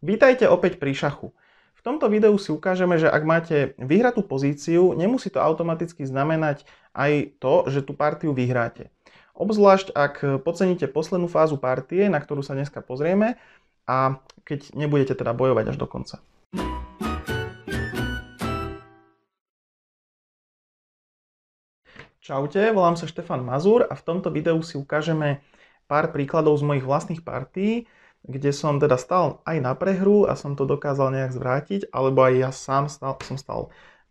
Vítajte opäť pri šachu. V tomto videu si ukážeme, že ak máte vyhratú pozíciu, nemusí to automaticky znamenať aj to, že tú partiu vyhráte. Obzvlášť ak poceníte poslednú fázu partie, na ktorú sa dneska pozrieme a keď nebudete teda bojovať až do konca. Čaute, volám sa Štefan Mazur a v tomto videu si ukážeme pár príkladov z mojich vlastných partí, kde som teda stal aj na prehru a som to dokázal nejak zvrátiť, alebo aj ja sám stal, som stal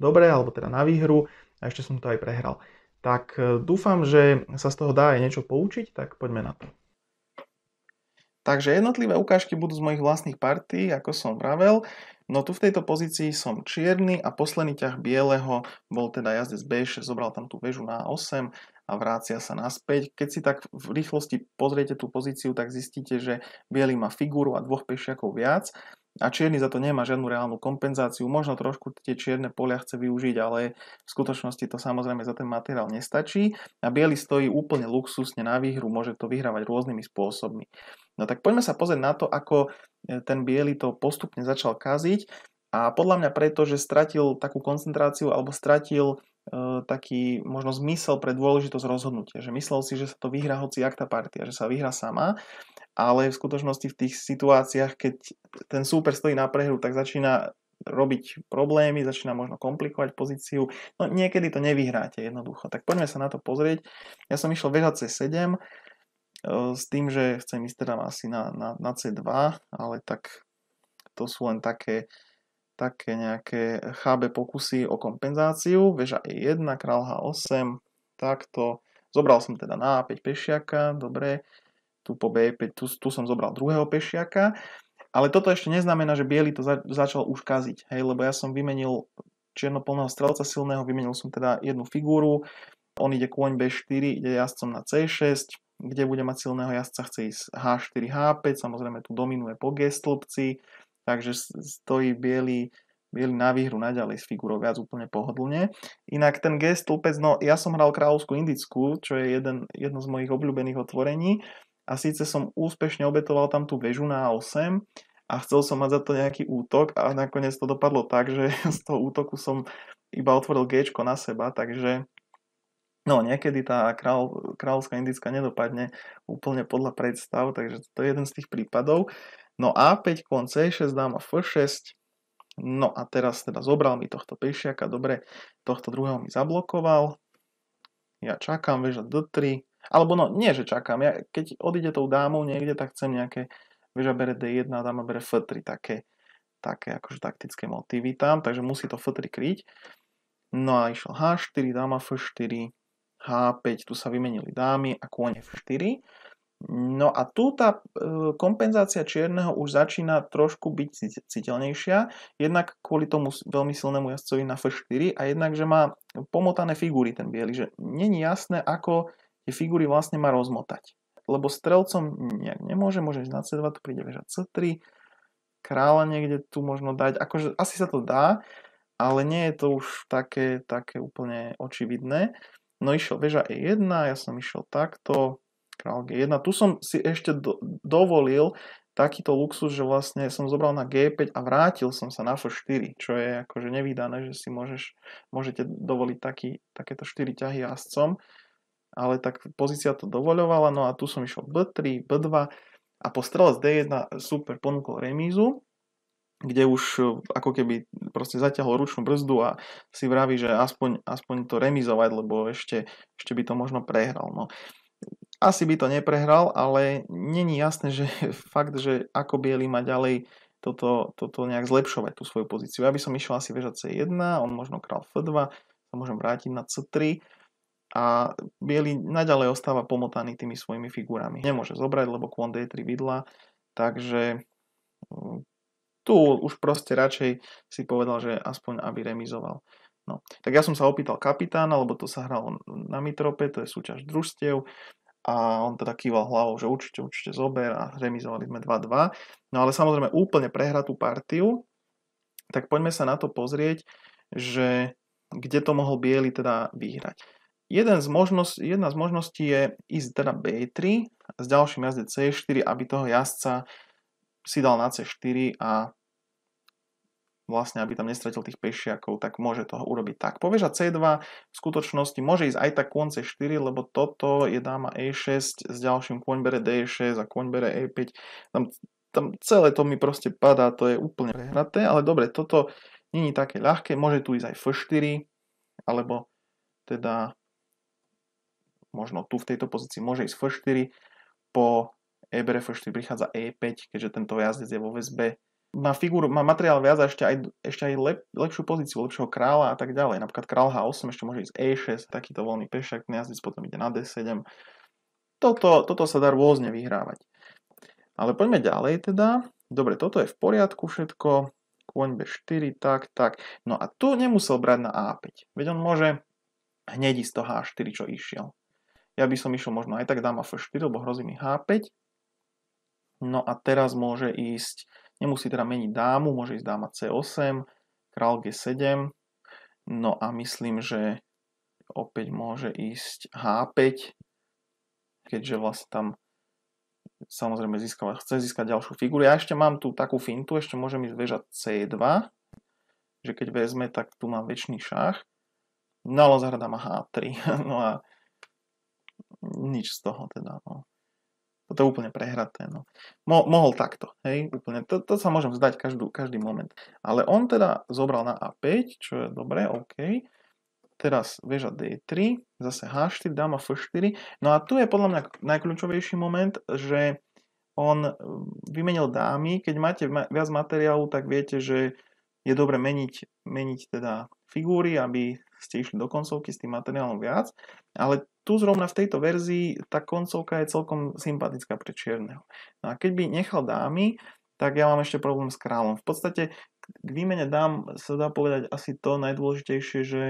dobre, alebo teda na výhru a ešte som to aj prehral. Tak e, dúfam, že sa z toho dá aj niečo poučiť, tak poďme na to. Takže jednotlivé ukážky budú z mojich vlastných partí, ako som vravel. No tu v tejto pozícii som čierny a posledný ťah bieleho bol teda jazdec B6, zobral tam tú väžu na 8 a vrácia sa naspäť. Keď si tak v rýchlosti pozriete tú pozíciu, tak zistíte, že biely má figúru a dvoch pešiakov viac a čierny za to nemá žiadnu reálnu kompenzáciu. Možno trošku tie čierne polia chce využiť, ale v skutočnosti to samozrejme za ten materiál nestačí a biely stojí úplne luxusne na výhru, môže to vyhrávať rôznymi spôsobmi. No tak poďme sa pozrieť na to, ako e, ten biely to postupne začal kaziť. A podľa mňa preto, že stratil takú koncentráciu alebo stratil E, taký možno zmysel pre dôležitosť rozhodnutia. Že myslel si, že sa to vyhrá hoci ak tá partia, že sa vyhrá sama, ale v skutočnosti v tých situáciách, keď ten súper stojí na prehru, tak začína robiť problémy, začína možno komplikovať pozíciu. No niekedy to nevyhráte jednoducho. Tak poďme sa na to pozrieť. Ja som išiel c 7 e, s tým, že chcem ísť teda asi na, na, na C2, ale tak to sú len také uh, také nejaké chábe pokusy o kompenzáciu, veža E1, král H8, takto. Zobral som teda na A5 pešiaka, dobre, tu po B5, tu, tu som zobral druhého pešiaka, ale toto ešte neznamená, že biely to za, začal už kaziť, hej, lebo ja som vymenil čiernoplného strelca silného, vymenil som teda jednu figúru, on ide kôň B4, ide jazdcom na C6, kde bude mať silného jazdca, chce ísť H4, H5, samozrejme tu dominuje po G stĺpci, takže stojí biely bieli na výhru naďalej s figurou viac úplne pohodlne. Inak ten gest tlpec, no ja som hral kráľovskú indickú, čo je jeden, jedno z mojich obľúbených otvorení a síce som úspešne obetoval tam tú väžu na 8 a chcel som mať za to nejaký útok a nakoniec to dopadlo tak, že z toho útoku som iba otvoril G na seba, takže No, niekedy tá kráľ, kráľovská indická nedopadne úplne podľa predstav, takže to je jeden z tých prípadov. No a5, kon c6, dáma f6. No a teraz teda zobral mi tohto pešiaka, dobre, tohto druhého mi zablokoval. Ja čakám, väža d3, alebo no, nie, že čakám, ja, keď odíde tou dámou niekde, tak chcem nejaké, väža bere d1, dáma bere f3, také, také akože taktické motívy tam, takže musí to f3 kryť. No a išiel h4, dáma f4, h5, tu sa vymenili dámy a kôň f4. No a tu tá e, kompenzácia čierneho už začína trošku byť citeľnejšia, jednak kvôli tomu veľmi silnému jazdcovi na F4 a jednak, že má pomotané figúry ten biely, že není jasné, ako tie figúry vlastne má rozmotať. Lebo strelcom nejak nemôže, môže ísť na C2, tu príde veža C3, kráľa niekde tu možno dať, akože asi sa to dá, ale nie je to už také, také úplne očividné. No išiel veža E1, ja som išiel takto, G1. Tu som si ešte do, dovolil takýto luxus, že vlastne som zobral na G5 a vrátil som sa na F4, čo je akože nevydané, že si môžeš, môžete dovoliť taký, takéto 4 ťahy jazdcom, ale tak pozícia to dovoľovala, no a tu som išiel B3, B2 a po strele z D1 super ponúkol remízu, kde už e, ako keby proste zaťahol ručnú brzdu a si vraví, že aspoň, aspoň to remizovať, lebo ešte, ešte by to možno prehral. No asi by to neprehral, ale není jasné, že fakt, že ako Bieli má ďalej toto, toto nejak zlepšovať, tú svoju pozíciu. Ja by som išiel asi veža C1, on možno král F2, sa môžem vrátiť na C3 a Bieli naďalej ostáva pomotaný tými svojimi figurami. Nemôže zobrať, lebo Kvon D3 vidla, takže mm, tu už proste radšej si povedal, že aspoň aby remizoval. No. Tak ja som sa opýtal kapitána, lebo to sa hralo na Mitrope, to je súťaž družstiev a on teda kýval hlavou, že určite, určite zober a remizovali sme 2-2. No ale samozrejme úplne prehratú partiu, tak poďme sa na to pozrieť, že kde to mohol biely teda vyhrať. Jeden z možnosť, jedna z možností je ísť teda B3 s ďalším jazde C4, aby toho jazdca si dal na C4 a vlastne, aby tam nestratil tých pešiakov, tak môže toho urobiť tak. Povieš C2 v skutočnosti môže ísť aj tak kôň C4, lebo toto je dáma E6 s ďalším kôň bere D6 a kôň bere E5. Tam, tam celé to mi proste padá, to je úplne prehraté, ale dobre, toto není také ľahké, môže tu ísť aj F4, alebo teda možno tu v tejto pozícii môže ísť F4, po E bere F4 prichádza E5, keďže tento jazdec je vo väzbe má figúru, má materiál viac a ešte aj, ešte aj lep, lepšiu pozíciu, lepšieho kráľa a tak ďalej. Napríklad král H8 ešte môže ísť E6, takýto voľný pešak, kniazdec potom ide na D7. Toto, toto sa dá rôzne vyhrávať. Ale poďme ďalej teda. Dobre, toto je v poriadku všetko. Kôň B4, tak, tak. No a tu nemusel brať na A5. Veď on môže hneď ísť to H4, čo išiel. Ja by som išiel možno aj tak dáma F4, lebo hrozí mi H5. No a teraz môže ísť Nemusí teda meniť dámu, môže ísť dáma C8, král G7, no a myslím, že opäť môže ísť H5, keďže vlastne tam samozrejme získava, chce získať ďalšiu figuru. Ja ešte mám tu takú fintu, ešte môžem ísť väža C2, že keď vezme, tak tu mám väčší šach. No ale zahrada má H3, no a nič z toho teda. No. No to je úplne prehraté. No. Mo, mohol takto, hej, úplne. To, to sa môžem vzdať každú, každý moment. Ale on teda zobral na A5, čo je dobré, OK. Teraz väža D3, zase H4, dáma F4. No a tu je podľa mňa najkľúčovejší moment, že on e, vymenil dámy. Keď máte viac materiálu, tak viete, že je dobre meniť, meniť teda figúry, aby ste išli do koncovky s tým materiálom viac. Ale tu zrovna v tejto verzii tá koncovka je celkom sympatická pre čierneho. No a keď by nechal dámy, tak ja mám ešte problém s kráľom. V podstate k výmene dám sa dá povedať asi to najdôležitejšie, že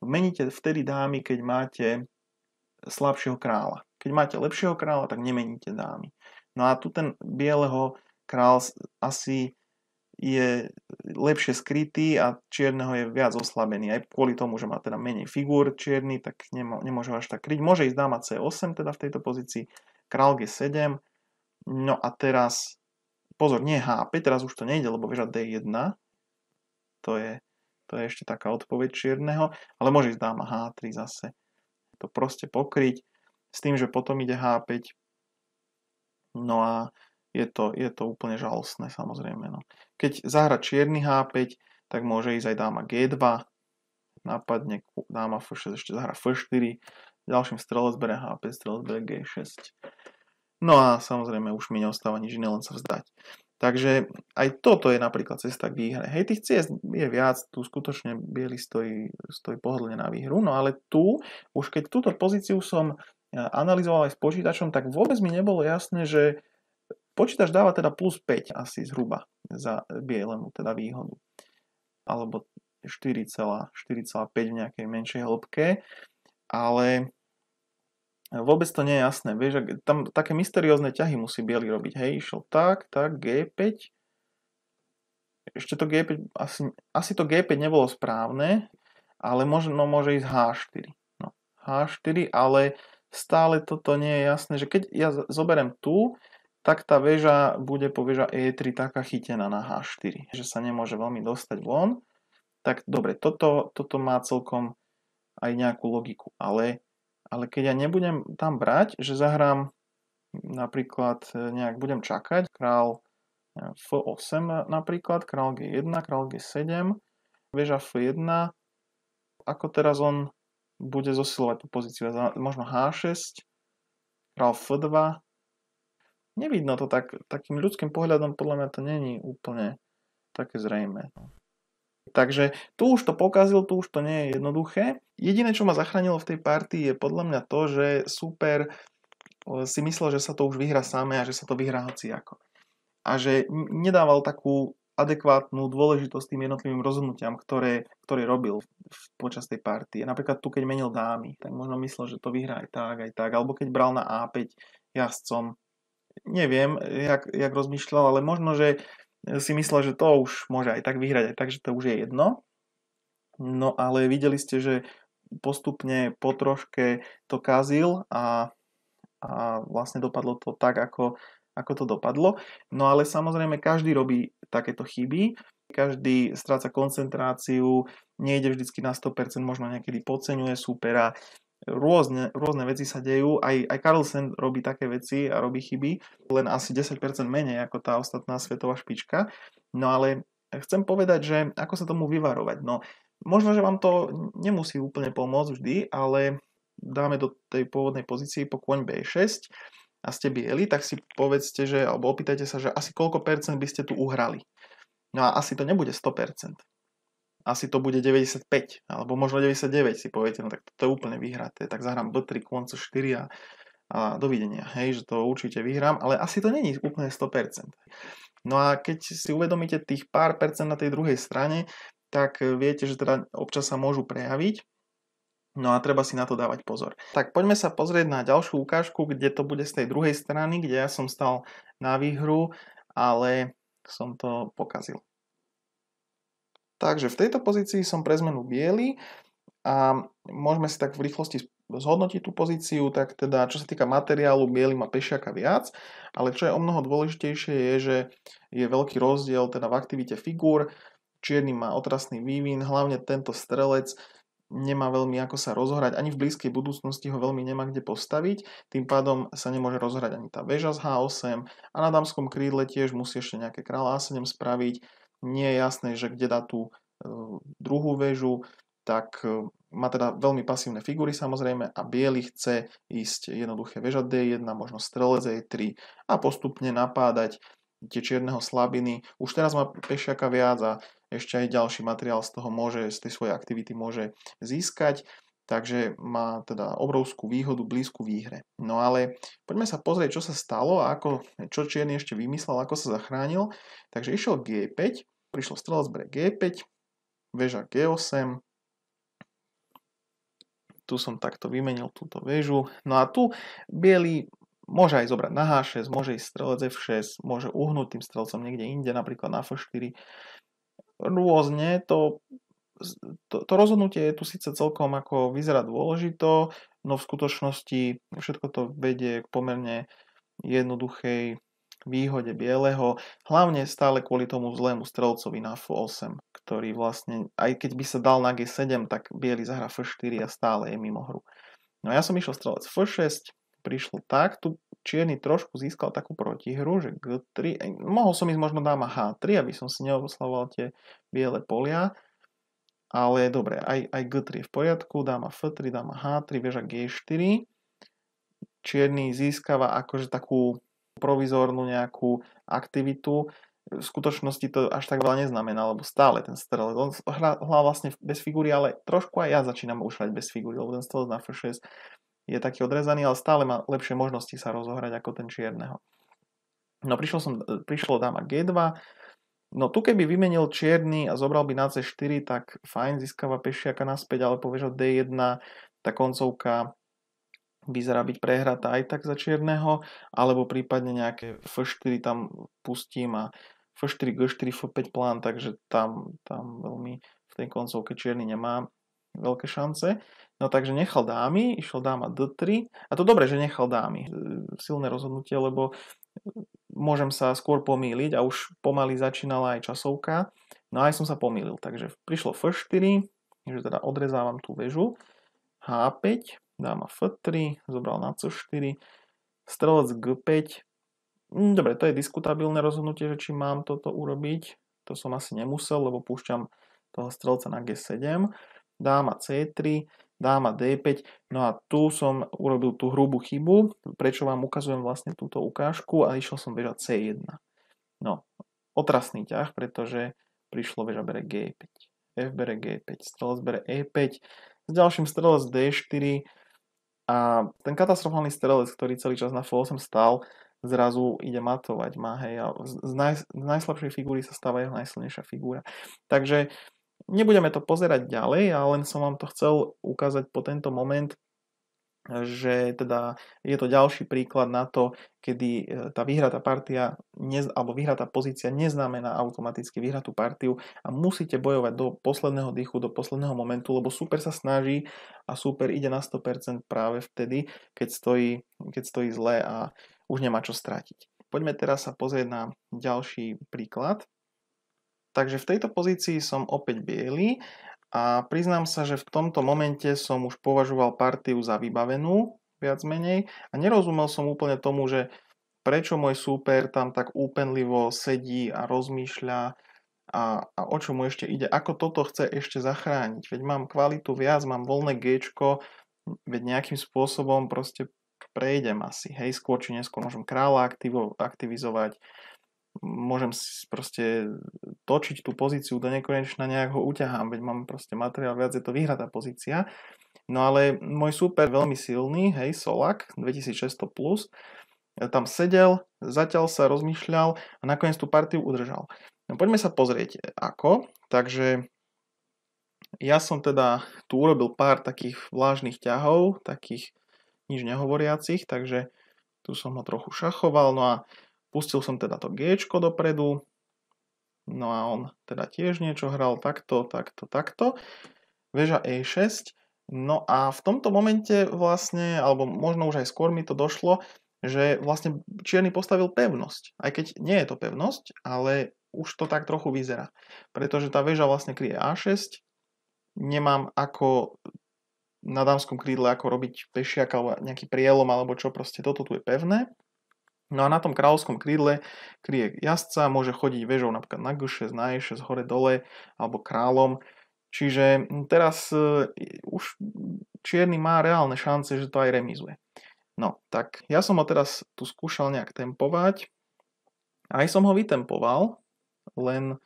meníte vtedy dámy, keď máte slabšieho kráľa. Keď máte lepšieho kráľa, tak nemeníte dámy. No a tu ten bieleho kráľ asi je lepšie skrytý a čierneho je viac oslabený. Aj kvôli tomu, že má teda menej figúr čierny, tak nemô, nemôže až tak kryť. Môže ísť dáma C8 teda v tejto pozícii, král G7. No a teraz, pozor, nie H5, teraz už to nejde, lebo vieš, D1, to je, to je ešte taká odpoveď čierneho, ale môže ísť dáma H3 zase. To proste pokryť, s tým, že potom ide H5. No a je to, je to úplne žalostné samozrejme. No. Keď zahra čierny H5, tak môže ísť aj dáma G2, napadne dáma F6, ešte zahra F4, ďalším strelec bere H5, strelec bere G6. No a samozrejme už mi neostáva nič iné, len sa vzdať. Takže aj toto je napríklad cesta k výhre. Hej, tých ciest je viac, tu skutočne biely stojí, stojí pohodlne na výhru, no ale tu, už keď túto pozíciu som eh, analyzoval aj s počítačom, tak vôbec mi nebolo jasné, že Počítač dáva teda plus 5 asi zhruba za bielenú teda výhodu. Alebo 4,5 v nejakej menšej hĺbke. Ale vôbec to nie je jasné. Vieš, tam také mysteriózne ťahy musí biely robiť. Hej, išiel tak, tak, G5. Ešte to G5, asi, asi to G5 nebolo správne, ale možno no, môže ísť H4. No, H4, ale stále toto nie je jasné, že keď ja zoberiem tu, tak tá väža bude po väža E3 taká chytená na H4, že sa nemôže veľmi dostať von. Tak dobre, toto, toto má celkom aj nejakú logiku, ale, ale keď ja nebudem tam brať, že zahrám napríklad e, nejak budem čakať, král e, F8 napríklad, král G1, král G7, väža F1, ako teraz on bude zosilovať tú pozíciu, možno H6, král F2, nevidno to tak, takým ľudským pohľadom, podľa mňa to není úplne také zrejme. No. Takže tu už to pokazil, tu už to nie je jednoduché. Jediné, čo ma zachránilo v tej partii je podľa mňa to, že super e, si myslel, že sa to už vyhrá samé a že sa to vyhrá hoci ako. A že nedával takú adekvátnu dôležitosť tým jednotlivým rozhodnutiam, ktoré, ktoré robil počas tej partie. Napríklad tu, keď menil dámy, tak možno myslel, že to vyhrá aj tak, aj tak. Alebo keď bral na A5 jazdcom, neviem, jak, jak rozmýšľal, ale možno, že si myslel, že to už môže aj tak vyhrať, aj tak, že to už je jedno. No ale videli ste, že postupne po troške to kazil a, a vlastne dopadlo to tak, ako, ako to dopadlo. No ale samozrejme každý robí takéto chyby, každý stráca koncentráciu, nejde vždycky na 100%, možno niekedy podceňuje súpera, rôzne, rôzne veci sa dejú, aj, aj Carlsen robí také veci a robí chyby, len asi 10% menej ako tá ostatná svetová špička. No ale chcem povedať, že ako sa tomu vyvarovať. No, možno, že vám to nemusí úplne pomôcť vždy, ale dáme do tej pôvodnej pozície po koň B6 a ste bieli, tak si povedzte, že, alebo opýtajte sa, že asi koľko percent by ste tu uhrali. No a asi to nebude 100% asi to bude 95, alebo možno 99 si poviete, no tak to, je úplne vyhraté, tak zahrám B3, koncu 4 a, a dovidenia, hej, že to určite vyhrám, ale asi to není úplne 100%. No a keď si uvedomíte tých pár percent na tej druhej strane, tak e, viete, že teda občas sa môžu prejaviť, No a treba si na to dávať pozor. Tak poďme sa pozrieť na ďalšiu ukážku, kde to bude z tej druhej strany, kde ja som stal na výhru, ale som to pokazil. Takže v tejto pozícii som pre zmenu biely a môžeme si tak v rýchlosti zhodnotiť tú pozíciu, tak teda čo sa týka materiálu, biely má pešiaka viac, ale čo je o mnoho dôležitejšie je, že je veľký rozdiel teda v aktivite figúr, čierny má otrasný vývin, hlavne tento strelec nemá veľmi ako sa rozhrať, ani v blízkej budúcnosti ho veľmi nemá kde postaviť, tým pádom sa nemôže rozhrať ani tá väža z H8 a na dámskom krídle tiež musí ešte nejaké kráľa A7 spraviť, nie je jasné, že kde dá tú e, druhú väžu, tak e, má teda veľmi pasívne figury samozrejme a biely chce ísť jednoduché väža D1, možno strelec E3 a postupne napádať tie čierneho slabiny. Už teraz má pešiaka viac a ešte aj ďalší materiál z toho môže, z tej svojej aktivity môže získať, takže má teda obrovskú výhodu blízku výhre. No ale poďme sa pozrieť, čo sa stalo a ako, čo čierny ešte vymyslel, ako sa zachránil. Takže išiel G5, prišlo strelec bere G5, väža G8, tu som takto vymenil túto väžu. No a tu bielý môže aj zobrať na H6, môže ísť strelec F6, môže uhnúť tým strelcom niekde inde, napríklad na F4. Rôzne to, to, to rozhodnutie je tu síce celkom ako vyzerá dôležito, no v skutočnosti všetko to vedie k pomerne jednoduchej k výhode bieleho, hlavne stále kvôli tomu zlému strelcovi na F8, ktorý vlastne, aj keď by sa dal na G7, tak biely zahra F4 a stále je mimo hru. No ja som išiel strelec F6, prišlo tak, tu čierny trošku získal takú protihru, že G3, mohol som ísť možno dáma H3, aby som si neoslavoval tie biele polia, ale dobre, aj, aj G3 je v poriadku, dáma F3, dáma H3, vieža G4, čierny získava akože takú provizórnu nejakú aktivitu, v skutočnosti to až tak veľa neznamená, lebo stále ten strelec, on hrá, vlastne bez figúry, ale trošku aj ja začínam už hrať bez figúry, lebo ten strelec na F6 je taký odrezaný, ale stále má lepšie možnosti sa rozohrať ako ten čierneho. No e, prišlo, som, prišlo dáma G2, no tu keby vymenil čierny a zobral by na C4, tak fajn, získava pešiaka naspäť, ale povieš D1, tá koncovka vyzerá byť prehratá aj tak za čierneho, alebo prípadne nejaké F4 tam pustím a F4, G4, F5 plán, takže tam, tam veľmi v tej koncovke čierny nemá veľké šance. No takže nechal dámy, išiel dáma D3 a to dobre, že nechal dámy. E, silné rozhodnutie, lebo e, môžem sa skôr pomýliť a už pomaly začínala aj časovka. No aj som sa pomýlil, takže prišlo F4, že teda odrezávam tú väžu. H5, dáma F3, zobral na C4, strelec G5. Mm, dobre, to je diskutabilné rozhodnutie, že či mám toto urobiť. To som asi nemusel, lebo púšťam toho strelca na G7. Dáma C3, dáma D5. No a tu som urobil tú hrubú chybu, prečo vám ukazujem vlastne túto ukážku a išiel som bežať C1. No, otrasný ťah, pretože prišlo veža bere G5. F bere G5, strelec bere E5, s ďalším strelec D4, a ten katastrofálny strelec, ktorý celý čas na F8 stál, zrazu ide matovať, má hej, a z, naj, z najslabšej figúry sa stáva jeho najsilnejšia figúra. Takže nebudeme to pozerať ďalej, ale len som vám to chcel ukázať po tento moment, že teda je to ďalší príklad na to, kedy e, tá vyhratá partia alebo vyhratá pozícia neznamená automaticky vyhratú partiu a musíte bojovať do posledného dýchu, do posledného momentu, lebo super sa snaží a super ide na 100% práve vtedy, keď stojí, keď stojí zle a už nemá čo strátiť. Poďme teraz sa pozrieť na ďalší príklad. Takže v tejto pozícii som opäť biely a priznám sa, že v tomto momente som už považoval partiu za vybavenú, viac menej, a nerozumel som úplne tomu, že prečo môj súper tam tak úpenlivo sedí a rozmýšľa a, a o čo mu ešte ide, ako toto chce ešte zachrániť. Veď mám kvalitu viac, mám voľné G, veď nejakým spôsobom proste prejdem asi, hej, skôr či neskôr môžem kráľa aktivo, aktivizovať, môžem si proste točiť tú pozíciu do nekonečna, nejak ho uťahám, veď mám proste materiál, viac je to vyhratá pozícia. No ale môj súper veľmi silný, hej, Solak, 2600+, plus, tam sedel, zatiaľ sa rozmýšľal a nakoniec tú partiu udržal. No poďme sa pozrieť, ako. Takže ja som teda tu urobil pár takých vlážnych ťahov, takých nič nehovoriacich, takže tu som ho trochu šachoval, no a Pustil som teda to G dopredu, no a on teda tiež niečo hral takto, takto, takto. Veža E6, no a v tomto momente vlastne, alebo možno už aj skôr mi to došlo, že vlastne čierny postavil pevnosť. Aj keď nie je to pevnosť, ale už to tak trochu vyzerá. Pretože tá väža vlastne kryje A6, nemám ako na dámskom krídle ako robiť pešiak alebo nejaký prielom alebo čo, proste toto tu je pevné. No a na tom kráľovskom krídle krík jazdca môže chodiť vežou napríklad na G6, na E6, hore dole alebo kráľom. Čiže hm, teraz uh, už čierny má reálne šance, že to aj remizuje. No, tak ja som ho teraz tu skúšal nejak tempovať. Aj som ho vytempoval, len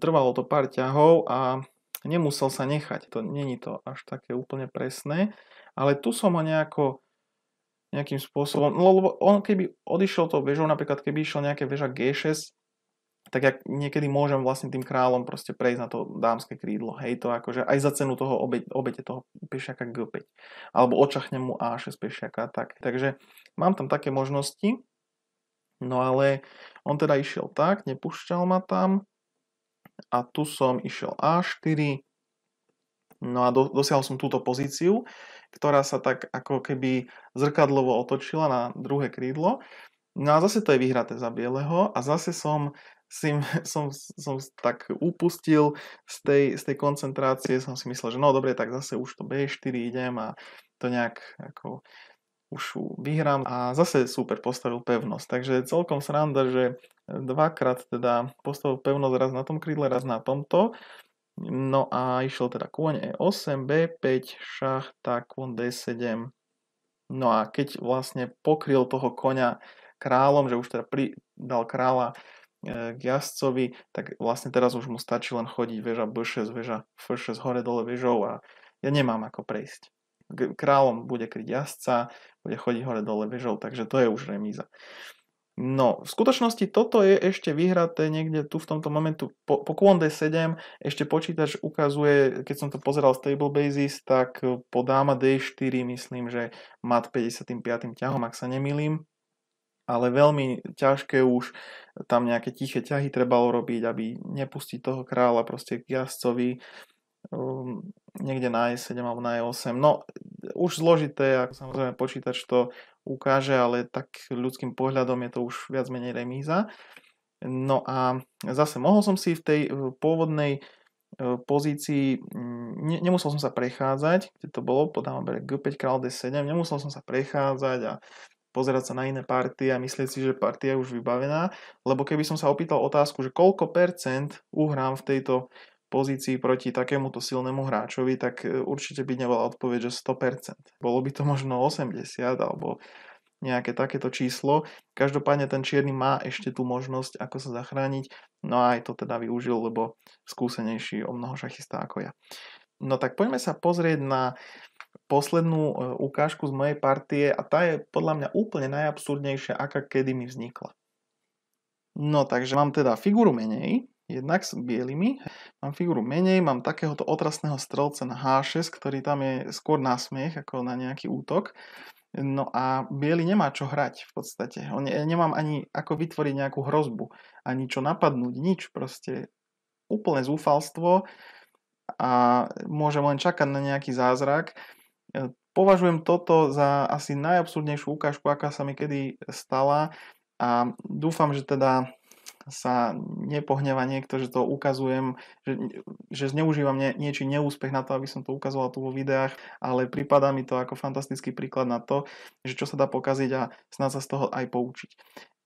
trvalo to pár ťahov a nemusel sa nechať. To není to až také úplne presné, ale tu som ho nejako nejakým spôsobom, no lebo on keby odišiel to vežou, napríklad keby išiel nejaké veža G6, tak ja niekedy môžem vlastne tým kráľom proste prejsť na to dámske krídlo. Hej, to akože aj za cenu toho obe, obete toho pešiaka G5. Alebo očachnem mu A6 pešiaka. Tak. Takže mám tam také možnosti. No ale on teda išiel tak, nepúšťal ma tam. A tu som išiel A4, No a do, dosiahol som túto pozíciu, ktorá sa tak ako keby zrkadlovo otočila na druhé krídlo. No a zase to je vyhraté za bieleho a zase som, si, som, som tak upustil z tej, z tej koncentrácie, som si myslel, že no dobre, tak zase už to B4 idem a to nejak ako už vyhrám a zase super postavil pevnosť. Takže celkom sranda, že dvakrát teda postavil pevnosť raz na tom krídle, raz na tomto No a išiel teda kôň E8, B5, šach, tak kôň D7. No a keď vlastne pokryl toho koňa kráľom, že už teda pridal kráľa k e, jazdcovi, tak vlastne teraz už mu stačí len chodiť väža B6, väža F6 hore dole väžou a ja nemám ako prejsť. Kráľom bude kryť jazdca, bude chodiť hore dole väžou, takže to je už remíza. No, v skutočnosti toto je ešte vyhraté niekde tu v tomto momentu. Po, po Quonde 7 ešte počítač ukazuje, keď som to pozeral z Table Basis, tak eh, po dáma D4 myslím, že mat 55. ťahom, ak sa nemýlim. Ale veľmi ťažké už tam nejaké tiché ťahy trebalo robiť, aby nepustiť toho kráľa proste k jazdcovi um, niekde na E7 alebo na E8. No, už zložité, ako samozrejme počítač to ukáže, ale tak ľudským pohľadom je to už viac menej remíza. No a zase mohol som si v tej pôvodnej e, pozícii, mm, ne, nemusel som sa prechádzať, kde to bolo, podávam G5 král D7, nemusel som sa prechádzať a pozerať sa na iné partie a myslieť si, že partia je už vybavená, lebo keby som sa opýtal otázku, že koľko percent uhrám v tejto pozícii proti takémuto silnému hráčovi, tak e, určite by nebola odpoveď, že 100%. Bolo by to možno 80 alebo nejaké takéto číslo. Každopádne ten čierny má ešte tú možnosť, ako sa zachrániť, no a aj to teda využil, lebo skúsenejší o mnoho šachista ako ja. No tak poďme sa pozrieť na poslednú e, ukážku z mojej partie a tá je podľa mňa úplne najabsurdnejšia, aká kedy mi vznikla. No takže mám teda figuru menej, jednak s bielými. Mám figuru menej, mám takéhoto otrasného strelca na H6, ktorý tam je skôr na smiech ako na nejaký útok. No a biely nemá čo hrať v podstate. On, nemám ani ako vytvoriť nejakú hrozbu, ani čo napadnúť, nič. Proste úplné zúfalstvo a môžem len čakať na nejaký zázrak. E, považujem toto za asi najabsurdnejšiu ukážku, aká sa mi kedy stala a dúfam, že teda sa nepohneva niekto, že to ukazujem, že, že zneužívam nie, niečí neúspech na to, aby som to ukazoval tu vo videách, ale prípada mi to ako fantastický príklad na to, že čo sa dá pokaziť a snáď sa z toho aj poučiť.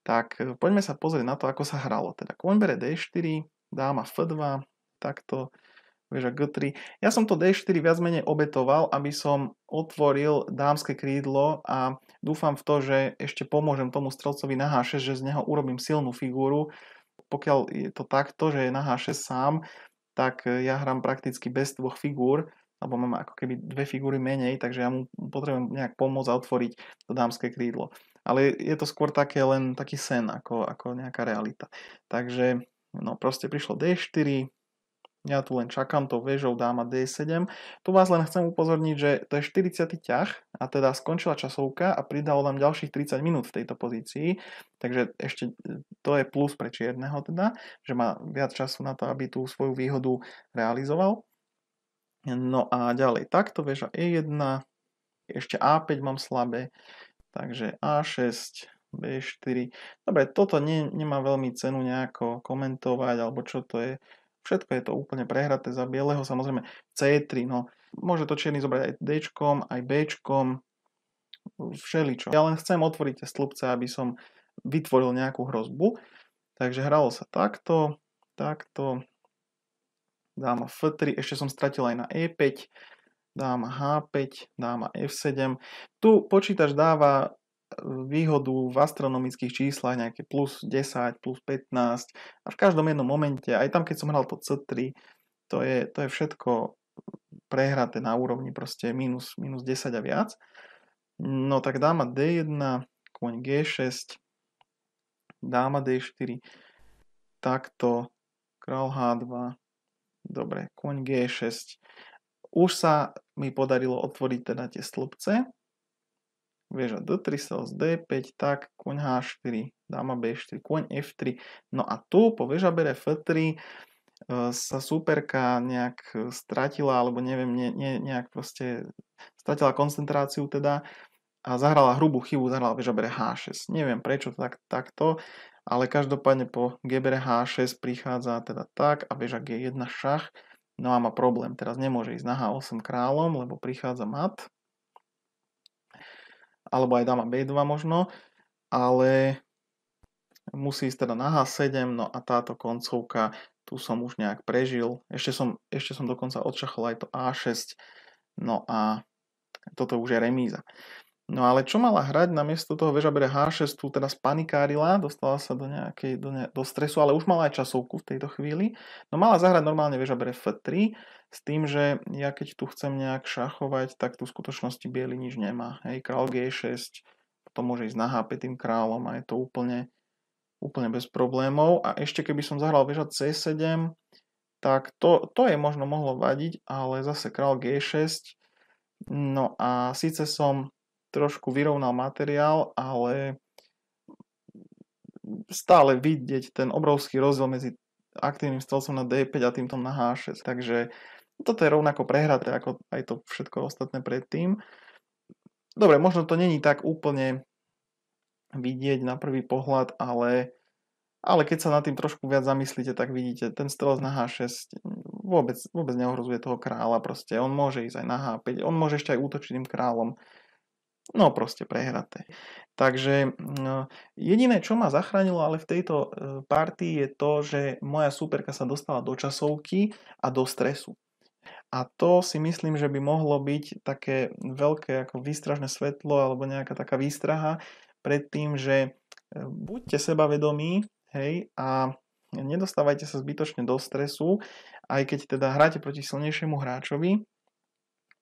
Tak e, poďme sa pozrieť na to, ako sa hralo. Teda koň bere d4, dáma f2, takto vieš, G3. Ja som to D4 viac menej obetoval, aby som otvoril dámske krídlo a dúfam v to, že ešte pomôžem tomu strelcovi na H6, že z neho urobím silnú figúru. Pokiaľ je to takto, že je na H6 sám, tak e, ja hrám prakticky bez dvoch figúr, alebo mám ako keby dve figúry menej, takže ja mu potrebujem nejak pomôcť a otvoriť to dámske krídlo. Ale je to skôr také len taký sen, ako, ako nejaká realita. Takže no proste prišlo D4, ja tu len čakám to väžou dáma D7. Tu vás len chcem upozorniť, že to je 40. ťah a teda skončila časovka a pridalo nám ďalších 30 minút v tejto pozícii. Takže ešte e, to je plus pre čierneho teda, že má viac času na to, aby tú svoju výhodu realizoval. No a ďalej takto väža E1, ešte A5 mám slabé, takže A6, B4. Dobre, toto ne, nemá veľmi cenu nejako komentovať, alebo čo to je Všetko je to úplne prehraté za bieleho, samozrejme C3, no môže to čierny zobrať aj D, aj B, všeličo. Ja len chcem otvoriť tie slupce, aby som vytvoril nejakú hrozbu. Takže hralo sa takto, takto, dáma F3, ešte som stratil aj na E5, dáma H5, dáma F7. Tu počítač dáva výhodu v astronomických číslach, nejaké plus 10, plus 15 a v každom jednom momente, aj tam keď som hral to C3, to je, to je všetko prehraté na úrovni proste minus, minus 10 a viac. No tak dáma D1, kôň G6, dáma D4, takto, král H2, dobre, kôň G6. Už sa mi podarilo otvoriť teda tie slupce, vieža D3 z D5, tak, koň H4, dáma B4, koň F3. No a tu po vežabere F3 e, sa súperka nejak e, stratila, alebo neviem, ne, ne, nejak proste stratila koncentráciu teda a zahrala hrubú chybu, zahrala vežabere H6. Neviem prečo tak, takto, ale každopádne po bere H6 prichádza teda tak a vieža G1 šach, no a má problém, teraz nemôže ísť na H8 kráľom, lebo prichádza mat, alebo aj dáma B2 možno, ale musí ísť teda na H7, no a táto koncovka, tu som už nejak prežil, ešte som, ešte som dokonca odšachol aj to A6, no a toto už je remíza. No ale čo mala hrať namiesto toho Vežabere H6, tu teda spanikárila, dostala sa do, nejakej, do, ne, do stresu, ale už mala aj časovku v tejto chvíli. No mala zahrať normálne Vežabere F3, s tým, že ja keď tu chcem nejak šachovať, tak tu v skutočnosti biely nič nemá. Hej, král G6, potom môže ísť na H5 tým kráľom a je to úplne, úplne bez problémov. A ešte keby som zahral veža C7, tak to, to je možno mohlo vadiť, ale zase král G6. No a síce som trošku vyrovnal materiál, ale stále vidieť ten obrovský rozdiel medzi aktívnym strelcom na D5 a týmto na H6. Takže toto je rovnako prehraté ako aj to všetko ostatné predtým. Dobre, možno to není tak úplne vidieť na prvý pohľad, ale, ale keď sa nad tým trošku viac zamyslíte, tak vidíte, ten strelec na H6 vôbec, vôbec neohrozuje toho kráľa proste. On môže ísť aj na H5, on môže ešte aj útočným kráľom. No proste prehraté. Takže mm, no, jediné, čo ma zachránilo ale v tejto e, partii je to, že moja superka sa dostala do časovky a do stresu. A to si myslím, že by mohlo byť také veľké ako výstražné svetlo alebo nejaká taká výstraha pred tým, že e, buďte sebavedomí hej, a nedostávajte sa zbytočne do stresu, aj keď teda hráte proti silnejšiemu hráčovi,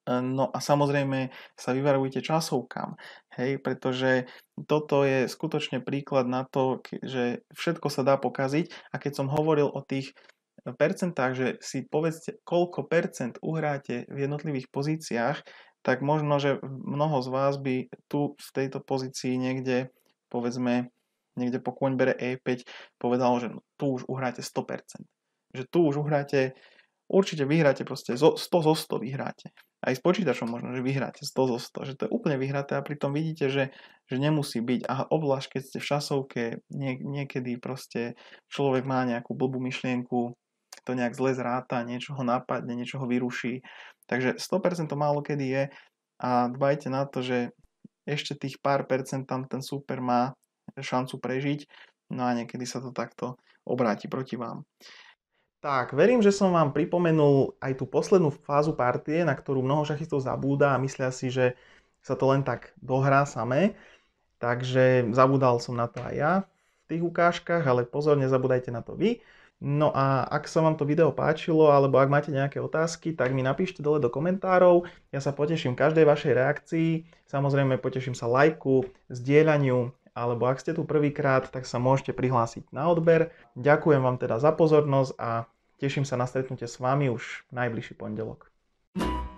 No a samozrejme sa vyvarujte časovkám, hej, pretože toto je skutočne príklad na to, že všetko sa dá pokaziť a keď som hovoril o tých eh, percentách, že si povedzte, koľko percent uhráte v jednotlivých pozíciách, tak možno, že mnoho z vás by tu v tejto pozícii niekde, povedzme, niekde po koňbere E5 povedal, že no, tu už uhráte 100%. Že tu už uhráte, určite vyhráte proste, 100 zo 100 vyhráte aj s počítačom možno, že vyhráte 100 zo 100, že to je úplne vyhraté a pritom vidíte, že, že nemusí byť. A obzvlášť, keď ste v šasovke, nie, niekedy proste človek má nejakú blbú myšlienku, to nejak zle zráta, niečo ho napadne, niečo ho vyruší. Takže 100% to málo kedy je a dbajte na to, že ešte tých pár percent tam ten super má šancu prežiť, no a niekedy sa to takto obráti proti vám. Tak, verím, že som vám pripomenul aj tú poslednú fázu partie, na ktorú mnoho šachistov zabúda a myslia si, že sa to len tak dohrá samé. Takže zabúdal som na to aj ja v tých ukážkach, ale pozor, nezabúdajte na to vy. No a ak sa vám to video páčilo, alebo ak máte nejaké otázky, tak mi napíšte dole do komentárov. Ja sa poteším každej vašej reakcii. Samozrejme, poteším sa lajku, zdieľaniu, alebo ak ste tu prvýkrát, tak sa môžete prihlásiť na odber. Ďakujem vám teda za pozornosť a teším sa na stretnutie s vami už najbližší pondelok. thank you